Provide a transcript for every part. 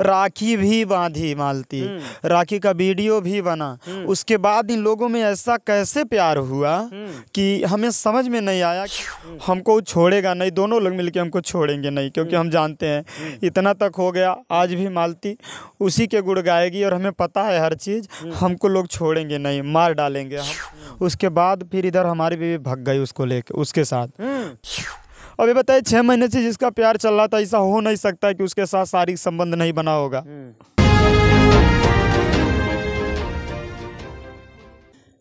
राखी भी बांधी मालती हम्म। राखी का वीडियो भी बना हम्म। उसके बाद इन लोगों में ऐसा कैसे प्यार हुआ हम्म। कि हमें समझ में नहीं आया कि हमको छोड़ेगा नहीं दोनों लोग मिलके हमको छोड़ेंगे नहीं क्योंकि हम जानते हैं इतना तक हो गया आज भी मालती उसी के गुड़ गाएगी और हमें पता है हर चीज़ हमको लोग छोड़ेंगे नहीं मार डालेंगे हम उसके बाद फिर इधर हमारी बीवी भग गई उसको लेके उसके साथ अभी बताइए छह महीने से जिसका प्यार चल रहा था ऐसा हो नहीं सकता कि उसके साथ शारीरिक संबंध नहीं बना होगा हम्म।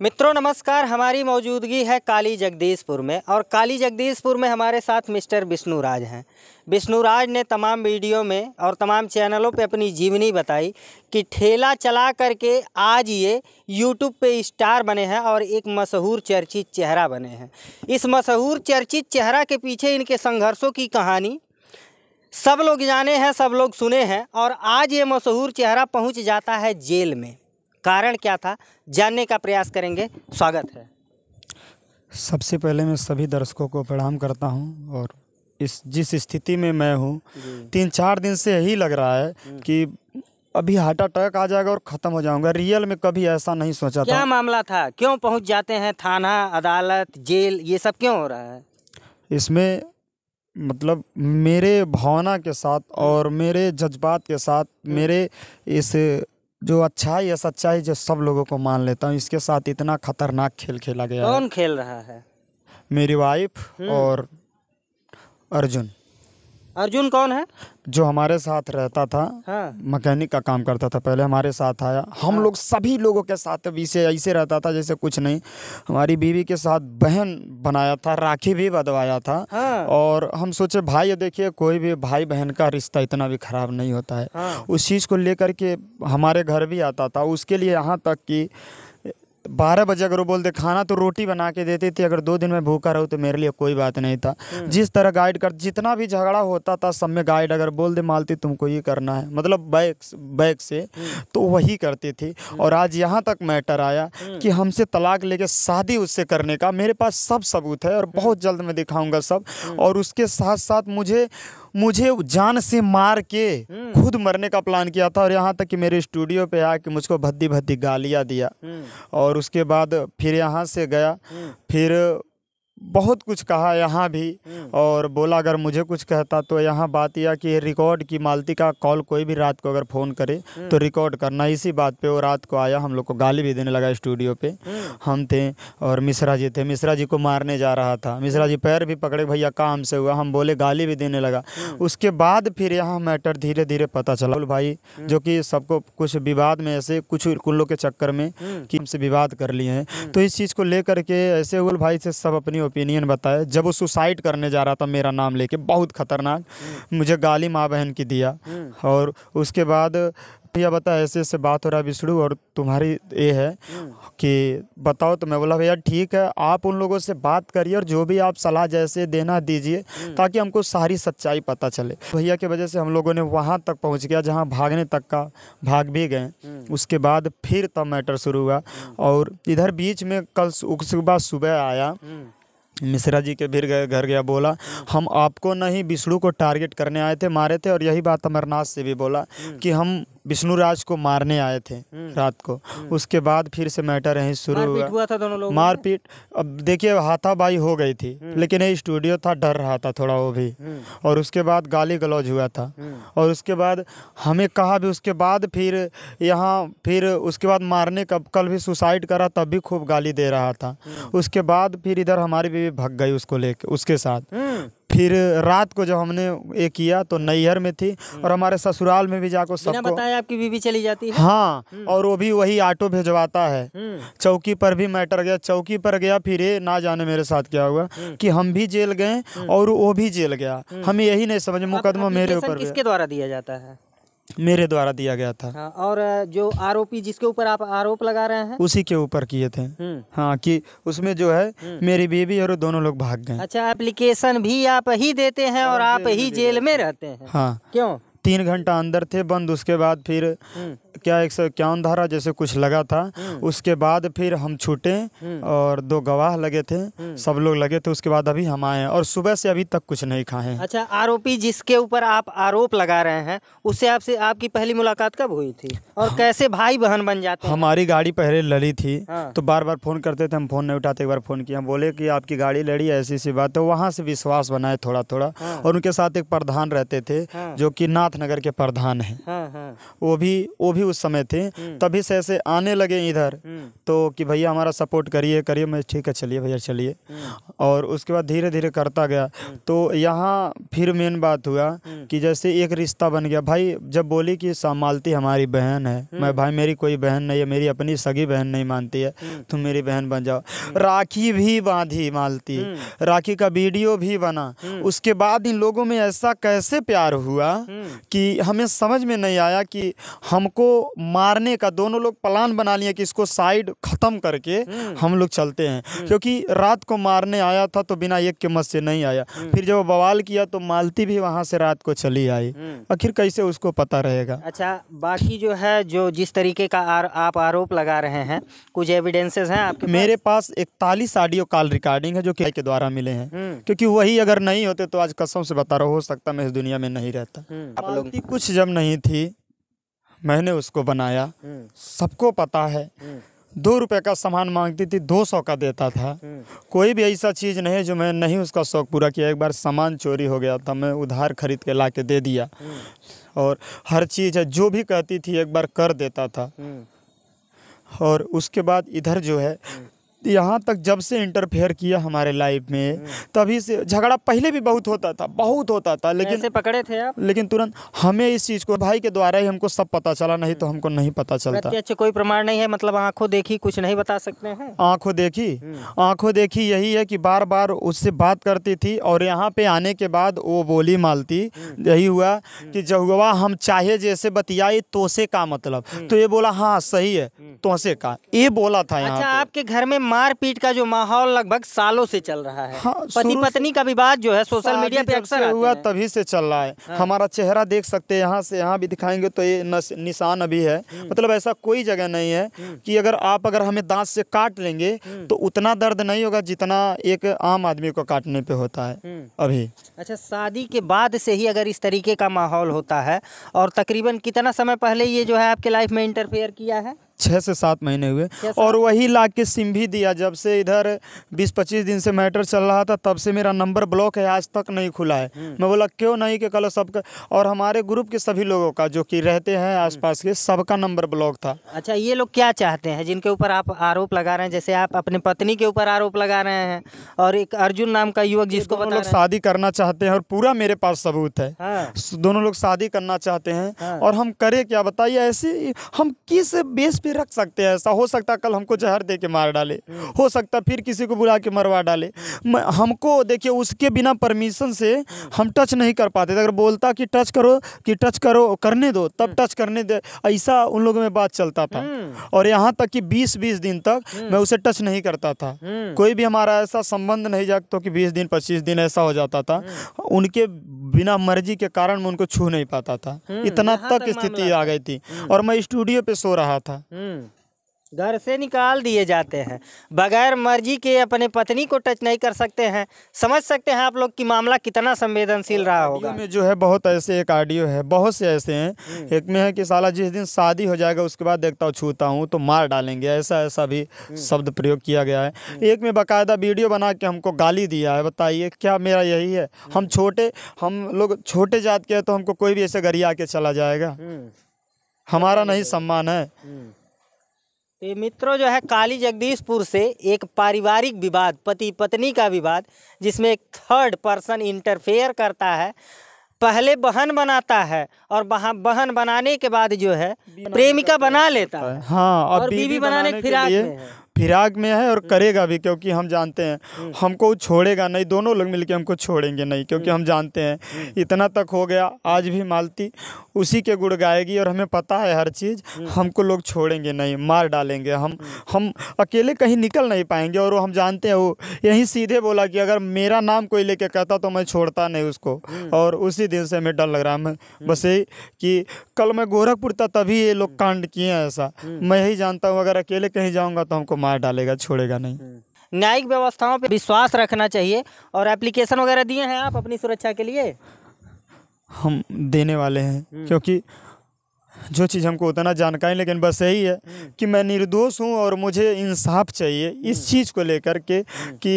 मित्रों नमस्कार हमारी मौजूदगी है काली जगदीशपुर में और काली जगदीशपुर में हमारे साथ मिस्टर विष्णु राज हैं विष्णु राज ने तमाम वीडियो में और तमाम चैनलों पे अपनी जीवनी बताई कि ठेला चला करके आज ये यूट्यूब पे स्टार बने हैं और एक मशहूर चर्चित चेहरा बने हैं इस मशहूर चर्चित चेहरा के पीछे इनके संघर्षों की कहानी सब लोग जाने हैं सब लोग सुने हैं और आज ये मशहूर चेहरा पहुँच जाता है जेल में कारण क्या था जानने का प्रयास करेंगे स्वागत है सबसे पहले मैं सभी दर्शकों को प्रणाम करता हूं और इस जिस स्थिति में मैं हूं तीन चार दिन से यही लग रहा है हम्म। कि अभी हार्ट अटैक आ जाएगा और ख़त्म हो जाऊंगा रियल में कभी ऐसा नहीं सोचा क्या था मामला था क्यों पहुंच जाते हैं थाना अदालत जेल ये सब क्यों हो रहा है इसमें मतलब मेरे भावना के साथ और हम्म। मेरे जज्बात के साथ हम्म। मेरे इस जो अच्छाई है सच्चाई जो सब लोगों को मान लेता हूँ इसके साथ इतना खतरनाक खेल खेला गया कौन खेल रहा है मेरी वाइफ हम्म। और अर्जुन अर्जुन कौन है जो हमारे साथ रहता था हाँ। मकैनिक का काम करता था पहले हमारे साथ आया हम हाँ। लोग सभी लोगों के साथ विषय ऐसे रहता था जैसे कुछ नहीं हमारी बीवी के साथ बहन बनाया था राखी भी बदवाया था हाँ। और हम सोचे भाई देखिए कोई भी भाई बहन का रिश्ता इतना भी खराब नहीं होता है हाँ। उस चीज़ को लेकर के हमारे घर भी आता था उसके लिए यहाँ तक कि बारह बजे अगर वो बोलते खाना तो रोटी बना के देती थी अगर दो दिन में भूखा रहूँ तो मेरे लिए कोई बात नहीं था हम्म। जिस तरह गाइड कर जितना भी झगड़ा होता था सब में गाइड अगर बोल दे मालती तुमको ये करना है मतलब बैग बैग से हम्म। तो वही करती थी हम्म। और आज यहाँ तक मैटर आया कि हमसे तलाक लेके शादी उससे करने का मेरे पास सब सबूत है और बहुत जल्द मैं दिखाऊँगा सब और उसके साथ साथ मुझे मुझे जान से मार के हम्म। खुद मरने का प्लान किया था और यहाँ तक कि मेरे स्टूडियो पे आके मुझको भद्दी भद्दी गालियाँ दिया हम्म। और उसके बाद फिर यहाँ से गया हम्म। फिर बहुत कुछ कहा यहाँ भी हम्म। और बोला अगर मुझे कुछ कहता तो यहाँ बात यह कि रिकॉर्ड की मालती का कॉल कोई भी रात को अगर फ़ोन करे हम्म। तो रिकॉर्ड करना इसी बात पे वो रात को आया हम लोग को गाली भी देने लगा स्टूडियो पे हम्म। हम थे और मिश्रा जी थे मिश्रा जी को मारने जा रहा था मिश्रा जी पैर भी पकड़े भैया काम से हुआ हम बोले गाली भी देने लगा उसके बाद फिर यहाँ मैटर धीरे धीरे पता चला भाई जो कि सबको कुछ विवाद में ऐसे कुछ कुल्लों के चक्कर में कि हमसे विवाद कर लिए हैं तो इस चीज़ को लेकर के ऐसे उल भाई से सब अपनी ओपिनियन बताया जब वो सुसाइड करने जा रहा था मेरा नाम लेके बहुत ख़तरनाक हम्म। मुझे गाली माँ बहन की दिया हम्म। और उसके बाद भैया बता ऐसे ऐसे बात हो रहा है विष्णु और तुम्हारी ये है हम्म। कि बताओ तो मैं बोला भैया ठीक है आप उन लोगों से बात करिए और जो भी आप सलाह जैसे देना दीजिए ताकि हमको सारी सच्चाई पता चले भैया की वजह से हम लोगों ने वहाँ तक पहुँच गया जहाँ भागने तक का भाग भी गए उसके बाद फिर तब मैटर शुरू हुआ और इधर बीच में कल सुबह सुबह आया मिश्रा जी के फिर गए घर गया बोला हम आपको नहीं विष्णु को टारगेट करने आए थे मारे थे और यही बात अमरनाथ से भी बोला हम्म। कि हम विष्णु राज को मारने आए थे हम्म। रात को हम्म। उसके बाद फिर से मैटर यहीं शुरू हुआ हुआ था दोनों लोग मारपीट अब देखिए हाथाबाई हो गई थी हम्म। लेकिन ये स्टूडियो था डर रहा था थोड़ा वो भी और उसके बाद गाली गलौज हुआ था और उसके बाद हमें कहा भी उसके बाद फिर यहाँ फिर उसके बाद मारने का कल भी सुसाइड करा तब भी खूब गाली दे रहा था उसके बाद फिर इधर हमारी बीवी भग गई उसको लेके उसके साथ फिर रात को जब हमने ये किया तो नैहर में थी और हम्म। हमारे ससुराल में भी जाकर सबको बताया आपकी बीवी चली जाती है हाँ हम्म। और वो भी वही ऑटो भेजवाता है हम्म। चौकी पर भी मैटर गया चौकी पर गया फिर ये ना जाने मेरे साथ क्या हुआ कि हम भी जेल गए और वो भी जेल गया हमें यही नहीं समझ मुकदमा मेरे ऊपर किसके द्वारा दिया जाता है मेरे द्वारा दिया गया था हाँ, और जो आरोपी जिसके ऊपर आप आरोप लगा रहे हैं उसी के ऊपर किए थे हम्म। हाँ कि उसमें जो है हम्म। मेरी बेबी और दोनों लोग भाग गए अच्छा एप्लीकेशन भी आप ही देते हैं और हाँ, आप ही जेल में रहते हैं हाँ क्यों तीन घंटा अंदर थे बंद उसके बाद फिर हम्म। क्या एक सौ इक्यावन धारा जैसे कुछ लगा था हम्म। उसके बाद फिर हम छूटे हम्म। और दो गवाह लगे थे हम्म। सब लोग लगे थे उसके बाद अभी हम आए हैं और सुबह से अभी तक कुछ नहीं खाए अच्छा आरोपी जिसके ऊपर आप आरोप लगा रहे हैं उससे आपसे आपकी पहली मुलाकात कब हुई थी और कैसे भाई बहन बन जाते हमारी गाड़ी पहले लड़ी थी हाँ। तो बार बार फोन करते थे हम फोन नहीं उठाते एक बार फोन किया बोले की आपकी गाड़ी लड़ी ऐसी ऐसी बात है तो वहाँ से विश्वास बनाए थोड़ा थोड़ा हाँ। और उनके साथ एक प्रधान रहते थे हाँ। जो की नाथ के प्रधान है वो भी वो भी भी उस समय थे हम्म। तभी से ऐसे आने लगे इधर हम्म। तो कि भैया हमारा सपोर्ट करिए करिए मैं ठीक है चलिए भैया चलिए हम्म। और उसके बाद धीरे धीरे करता गया तो यहाँ फिर मेन बात हुआ कि जैसे एक रिश्ता बन गया भाई जब बोली कि मालती हमारी बहन है मैं भाई मेरी कोई बहन नहीं है मेरी अपनी सगी बहन नहीं मानती है तुम मेरी बहन बन जाओ राखी भी बांधी मालती राखी का वीडियो भी बना उसके बाद इन लोगों में ऐसा कैसे प्यार हुआ कि हमें समझ में नहीं आया कि हमको मारने का दोनों लोग प्लान बना लिए कि इसको साइड ख़त्म करके हम्म। हम लोग चलते हैं हम्म। क्योंकि रात को मारने आया था तो बिना एक के मत से नहीं आया हम्म। फिर जब बवाल किया तो मालती भी वहां से रात को चली आई आखिर कैसे उसको पता रहेगा अच्छा बाकी जो है जो जिस तरीके का आर, आप आरोप लगा रहे हैं कुछ एविडेंसेस हैं आपके मेरे पास इकतालीस ऑडियो कॉल रिकॉर्डिंग है जो के द्वारा मिले हैं क्योंकि वही अगर नहीं होते तो आज कसम से बता रहा हो सकता मैं इस दुनिया में नहीं रहता आप लोग कुछ जब नहीं थी मैंने उसको बनाया सबको पता है दो रुपए का सामान मांगती थी दो सौ का देता था कोई भी ऐसा चीज़ नहीं जो मैं नहीं उसका शौक पूरा किया एक बार सामान चोरी हो गया था मैं उधार खरीद के ला के दे दिया और हर चीज़ है जो भी कहती थी एक बार कर देता था और उसके बाद इधर जो है यहाँ तक जब से इंटरफेयर किया हमारे लाइफ में हम्म। तभी से झगड़ा पहले भी बहुत होता था बहुत होता था लेकिन ऐसे पकड़े थे आप लेकिन तुरंत हमें इस चीज़ को भाई के द्वारा ही हमको सब पता चला नहीं तो हम्म। हमको नहीं पता चलता अच्छा कोई प्रमाण नहीं है मतलब आंखों देखी कुछ नहीं बता सकते हैं आंखों देखी हम्म। आंखों देखी यही है कि बार बार उससे बात करती थी और यहाँ पे आने के बाद वो बोली मालती यही हुआ कि जहुआ हम चाहे जैसे बतियाए तोसे का मतलब तो ये बोला हाँ सही है तोसे का ये बोला था यहाँ अच्छा, आपके घर में मारपीट का जो माहौल लगभग सालों से चल रहा है हाँ, पति पत्नी का विवाद जो है सोशल मीडिया पे अक्सर हुआ तभी से चल रहा है हाँ। हमारा चेहरा देख सकते हैं यहाँ से यहाँ भी दिखाएंगे तो ये निशान अभी है हम्म। मतलब ऐसा कोई जगह नहीं है हम्म। कि अगर आप अगर हमें दांत से काट लेंगे हम्म। तो उतना दर्द नहीं होगा जितना एक आम आदमी को काटने पे होता है अभी अच्छा शादी के बाद से ही अगर इस तरीके का माहौल होता है और तकरीबन कितना समय पहले ये जो है आपके लाइफ में इंटरफेयर किया है छः से सात महीने हुए और वही ला के सिम भी दिया जब से इधर बीस पच्चीस दिन से मैटर चल रहा था तब से मेरा नंबर ब्लॉक है आज तक नहीं खुला है हम्म। मैं बोला क्यों नहीं कि कल सबका और हमारे ग्रुप के सभी लोगों का जो कि रहते हैं हम्म। आसपास के सबका नंबर ब्लॉक था अच्छा ये लोग क्या चाहते हैं जिनके ऊपर आप आरोप लगा रहे हैं जैसे आप अपने पत्नी के ऊपर आरोप लगा रहे हैं और एक अर्जुन नाम का युवक जिसको लोग शादी करना चाहते हैं और पूरा मेरे पास सबूत है हाँ। दोनों लोग शादी करना चाहते हैं हाँ। और हम करे क्या बताइए ऐसे हम किस बेस पे रख सकते हैं ऐसा हो सकता कल हमको जहर दे के मार डाले हो सकता फिर किसी को बुला के मरवा डाले हमको देखिए उसके बिना परमिशन से हम टच नहीं कर पाते अगर बोलता कि टच करो कि टच करो करने दो तब टच हम्म। करने दे ऐसा उन लोगों में बात चलता था हम्म। और यहाँ तक कि बीस बीस दिन तक हम्म। मैं उसे टच नहीं करता था कोई भी हमारा ऐसा संबंध नहीं जाता कि बीस दिन पच्चीस दिन ऐसा हो जाता था उनके बिना मर्जी के कारण मैं उनको छू नहीं पाता था हम्म, इतना तक स्थिति आ गई थी और मैं स्टूडियो पे सो रहा था हम्म। घर से निकाल दिए जाते हैं बगैर मर्जी के अपने पत्नी को टच नहीं कर सकते हैं समझ सकते हैं आप लोग कि मामला कितना संवेदनशील रहा होगा में जो है बहुत ऐसे एक ऑडियो है बहुत से ऐसे हैं हम्म। एक में है कि साला जिस दिन शादी हो जाएगा उसके बाद देखता हूँ छूता हूँ तो मार डालेंगे ऐसा ऐसा भी हम्म। शब्द प्रयोग किया गया है हम्म। एक में बाकायदा वीडियो बना के हमको गाली दिया है बताइए क्या मेरा यही है हम छोटे हम लोग छोटे जात के हैं तो हमको कोई भी ऐसे गरी के चला जाएगा हमारा नहीं तो। सम्मान है तो मित्रों जो है काली जगदीशपुर से एक पारिवारिक विवाद पति पत्नी का विवाद जिसमें एक थर्ड पर्सन इंटरफेयर करता है पहले बहन बनाता है और वहाँ बहन बनाने के बाद जो है प्रेमिका बना लेता है हाँ और, और बीवी, बीवी बनाने, बनाने फिराक फिराक में है और हम्म। करेगा भी क्योंकि हम जानते हैं हम्म। हमको छोड़ेगा नहीं दोनों लोग मिलके हमको छोड़ेंगे नहीं क्योंकि हम्म। हम जानते हैं इतना तक हो गया आज भी मालती उसी के गुड़ गाएगी और हमें पता है हर चीज़ हमको लोग छोड़ेंगे नहीं मार डालेंगे हम हम अकेले कहीं निकल नहीं पाएंगे और वो हम जानते हैं वो यहीं सीधे बोला कि अगर मेरा नाम कोई लेके कहता तो मैं छोड़ता नहीं उसको और उसी दिन से हमें डर लग रहा है बस यही कि कल मैं गोरखपुर था तभी ये लोग कांड किए हैं ऐसा मैं यही जानता हूँ अगर अकेले कहीं जाऊँगा तो हमको मार डालेगा छोड़ेगा नहीं हम्म। न्यायिक व्यवस्थाओं पर विश्वास रखना चाहिए और एप्लीकेशन वगैरह दिए हैं आप अपनी सुरक्षा के लिए हम देने वाले हैं हम्म। क्योंकि जो चीज़ हमको उतना जानकारी लेकिन बस यही है हम्म। कि मैं निर्दोष हूँ और मुझे इंसाफ चाहिए इस चीज़ को लेकर के कि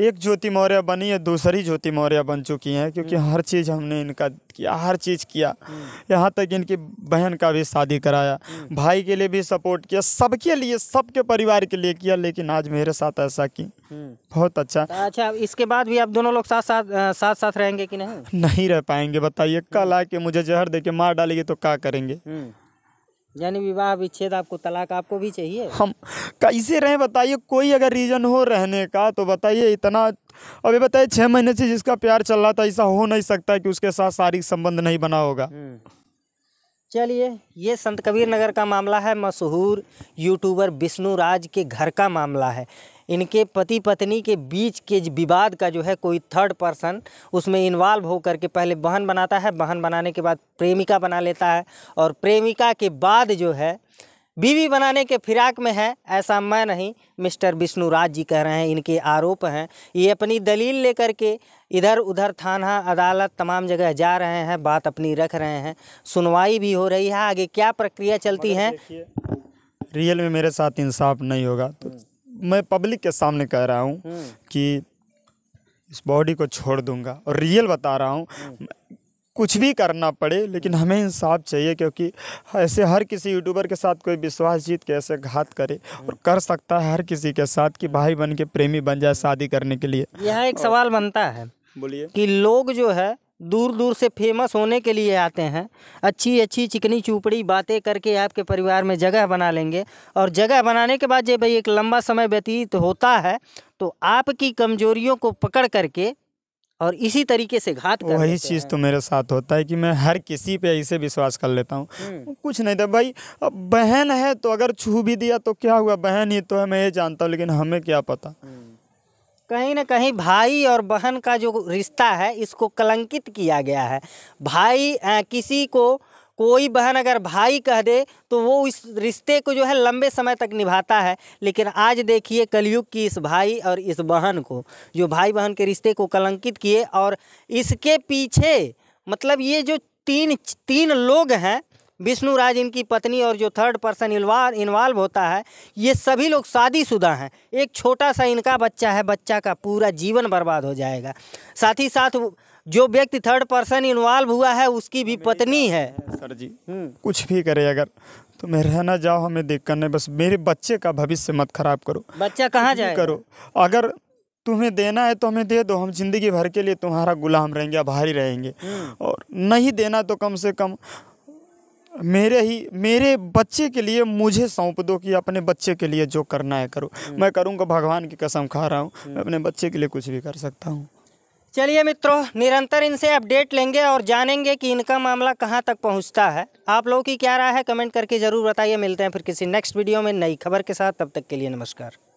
एक ज्योति मौर्य बनी है दूसरी ज्योति मौर्य बन चुकी हैं क्योंकि हम्म। हर चीज़ हमने इनका किया हर चीज़ किया हम्म। यहाँ तक इनकी बहन का भी शादी कराया हम्म। भाई के लिए भी सपोर्ट किया सबके लिए सबके परिवार के लिए किया लेकिन आज मेरे साथ ऐसा की बहुत अच्छा तो अच्छा इसके बाद भी आप दोनों लोग साथ साथ साथ साथ रहेंगे कि नहीं नहीं रह पाएंगे बताइए कल आके मुझे जहर दे के मार डालेगी तो क्या करेंगे यानी विवाह विच्छेद आपको तलाक आपको भी चाहिए हम कैसे रहें बताइए कोई अगर रीज़न हो रहने का तो बताइए इतना अभी बताइए छः महीने से जिसका प्यार चल रहा था ऐसा हो नहीं सकता कि उसके साथ शारीरिक संबंध नहीं बना होगा हम्म। चलिए ये संत कबीर नगर का मामला है मशहूर यूट्यूबर विष्णु राज के घर का मामला है इनके पति पत्नी के बीच के विवाद का जो है कोई थर्ड पर्सन उसमें इन्वॉल्व होकर के पहले बहन बनाता है बहन बनाने के बाद प्रेमिका बना लेता है और प्रेमिका के बाद जो है बीवी बनाने के फिराक में है ऐसा मैं नहीं मिस्टर राज जी कह रहे हैं इनके आरोप हैं ये अपनी दलील लेकर के इधर उधर थाना अदालत तमाम जगह जा रहे हैं बात अपनी रख रहे हैं सुनवाई भी हो रही है आगे क्या प्रक्रिया चलती है रियल में मेरे साथ इंसाफ नहीं होगा तो मैं पब्लिक के सामने कह रहा हूँ हम्म। कि इस बॉडी को छोड़ दूंगा और रियल बता रहा हूँ हम्म। कुछ भी करना पड़े लेकिन हमें इंसाफ चाहिए क्योंकि ऐसे हर किसी यूट्यूबर के साथ कोई विश्वास जीत के ऐसे घात करे हम्म। और कर सकता है हर किसी के साथ कि भाई बन के प्रेमी बन जाए शादी करने के लिए यह एक सवाल बनता है बोलिए कि लोग जो है दूर दूर से फेमस होने के लिए आते हैं अच्छी अच्छी चिकनी चूपड़ी बातें करके आपके परिवार में जगह बना लेंगे और जगह बनाने के बाद जब भाई एक लंबा समय व्यतीत होता है तो आपकी कमजोरियों को पकड़ करके और इसी तरीके से घात कर वही चीज़ तो मेरे साथ होता है कि मैं हर किसी पे ऐसे विश्वास कर लेता हूँ हम्म। कुछ नहीं था भाई अब बहन है तो अगर छू भी दिया तो क्या हुआ बहन ही तो है मैं ये जानता हूँ लेकिन हमें क्या पता हम्म। कहीं ना कहीं भाई और बहन का जो रिश्ता है इसको कलंकित किया गया है भाई आ, किसी को कोई बहन अगर भाई कह दे तो वो इस रिश्ते को जो है लंबे समय तक निभाता है लेकिन आज देखिए कलयुग की इस भाई और इस बहन को जो भाई बहन के रिश्ते को कलंकित किए और इसके पीछे मतलब ये जो तीन तीन लोग हैं विष्णु राज इनकी पत्नी और जो थर्ड पर्सन इन्वॉल्व होता है ये सभी लोग शादीशुदा हैं एक छोटा सा इनका बच्चा है बच्चा का पूरा जीवन बर्बाद हो जाएगा साथ ही साथ जो व्यक्ति थर्ड पर्सन इन्वॉल्व हुआ है उसकी भी पत्नी है सर जी हम्म। कुछ भी करे अगर तो मैं रहना जाओ हमें देख कर नहीं बस मेरे बच्चे का भविष्य मत खराब करो बच्चा कहाँ जाए करो अगर तुम्हें देना है तो हमें दे दो हम जिंदगी भर के लिए तुम्हारा गुलाम रहेंगे आभारी रहेंगे हम्म। और नहीं देना तो कम से कम मेरे ही मेरे बच्चे के लिए मुझे सौंप दो कि अपने बच्चे के लिए जो करना है करो हम्म। मैं करूँगा भगवान की कसम खा रहा हूँ हम्म। मैं अपने बच्चे के लिए कुछ भी कर सकता हूँ चलिए मित्रों निरंतर इनसे अपडेट लेंगे और जानेंगे कि इनका मामला कहाँ तक पहुँचता है आप लोगों की क्या राय है कमेंट करके ज़रूर बताइए मिलते हैं फिर किसी नेक्स्ट वीडियो में नई खबर के साथ तब तक के लिए नमस्कार